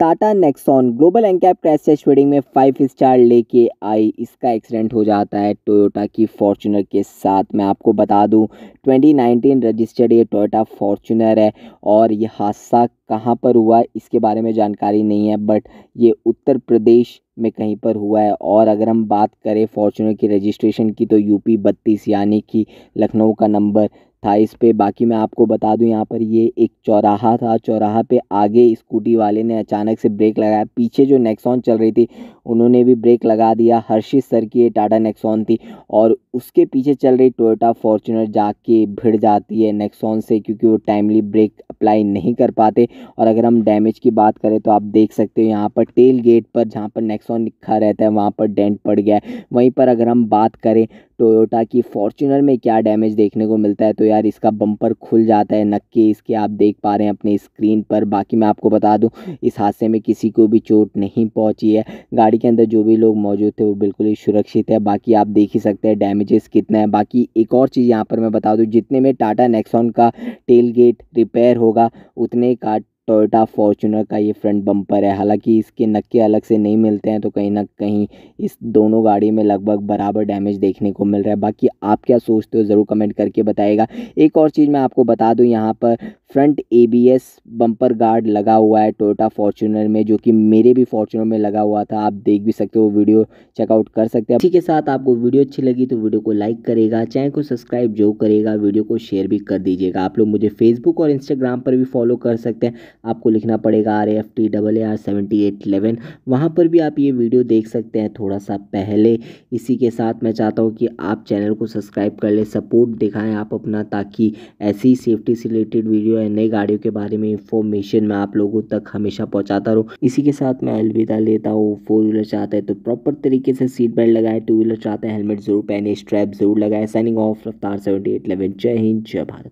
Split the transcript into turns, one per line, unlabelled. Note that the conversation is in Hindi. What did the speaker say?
Tata Nexon Global NCAP crash से वेडिंग में फाइव स्टार लेके आई इसका एक्सीडेंट हो जाता है टोयोटा की फॉर्चूनर के साथ मैं आपको बता दूं 2019 रजिस्टर्ड ये टोयोटा फॉर्चुनर है और ये हादसा कहाँ पर हुआ इसके बारे में जानकारी नहीं है बट ये उत्तर प्रदेश में कहीं पर हुआ है और अगर हम बात करें फॉर्चुनर की रजिस्ट्रेशन की तो यूपी बत्तीस यानी कि लखनऊ का नंबर था इस पे बाकी मैं आपको बता दूं यहाँ पर ये एक चौराहा था चौराहा पे आगे स्कूटी वाले ने अचानक से ब्रेक लगाया पीछे जो नेक्सॉन चल रही थी उन्होंने भी ब्रेक लगा दिया हर्षित सर की ये टाटा नेक्सॉन थी और उसके पीछे चल रही टोयोटा फॉर्चुनर जाके भिड़ जाती है नेक्सॉन से क्योंकि वो टाइमली ब्रेक अप्लाई नहीं कर पाते और अगर हम डैमेज की बात करें तो आप देख सकते हो यहाँ पर टेल गेट पर जहाँ पर नेक्सॉन लिखा रहता है वहाँ पर डेंट पड़ गया है वहीं पर अगर हम बात करें टोयोटा की फॉर्चुनर में क्या डैमेज देखने को मिलता है तो यार इसका बम्पर खुल जाता है नक्के इसके आप देख पा रहे हैं अपने स्क्रीन पर बाकी मैं आपको बता दूं इस हादसे में किसी को भी चोट नहीं पहुंची है गाड़ी के अंदर जो भी लोग मौजूद थे वो बिल्कुल ही सुरक्षित है बाकी आप देख ही सकते हैं डैमेजेस कितना है बाकी एक और चीज़ यहाँ पर मैं बता दूँ जितने में टाटा नेक्सॉन का टेल गेट रिपेयर होगा उतने का टोयोटा फॉर्चुनर का ये फ्रंट बम्पर है हालांकि इसके नक्के अलग से नहीं मिलते हैं तो कहीं ना कहीं इस दोनों गाड़ी में लगभग बराबर डैमेज देखने को मिल रहा है बाकी आप क्या सोचते हो ज़रूर कमेंट करके बताएगा एक और चीज़ मैं आपको बता दूँ यहाँ पर फ्रंट एबीएस बम्पर गार्ड लगा हुआ है टोयोटा फॉर्चुनर में जो कि मेरे भी फॉर्चूनर में लगा हुआ था आप देख भी सकते हो वीडियो चेकआउट कर सकते हैं इसी के साथ आपको वीडियो अच्छी लगी तो वीडियो को लाइक करेगा चैनल को सब्सक्राइब जो करेगा वीडियो को शेयर भी कर दीजिएगा आप लोग मुझे फेसबुक और इंस्टाग्राम पर भी फॉलो कर सकते हैं आपको लिखना पड़ेगा R F T double A R seventy eight eleven वहाँ पर भी आप ये वीडियो देख सकते हैं थोड़ा सा पहले इसी के साथ मैं चाहता हूँ कि आप चैनल को सब्सक्राइब कर लें सपोर्ट दिखाएँ आप अपना ताकि ऐसी सेफ्टी से रिलेटेड वीडियो है नई गाड़ियों के बारे में इंफॉर्मेशन मैं आप लोगों तक हमेशा पहुंचाता रहूँ इसी के साथ मैं अलविदा लेता हूँ फोर व्हीलर चाहते हैं तो प्रॉपर तरीके से सीट बेल्ट लगाए टू व्हीलर चाहते हैं हेलमेट जरूर पहने स्ट्रैप जरूर लगाए signing off Raftaar seventy eight eleven जय हिंद जय भारत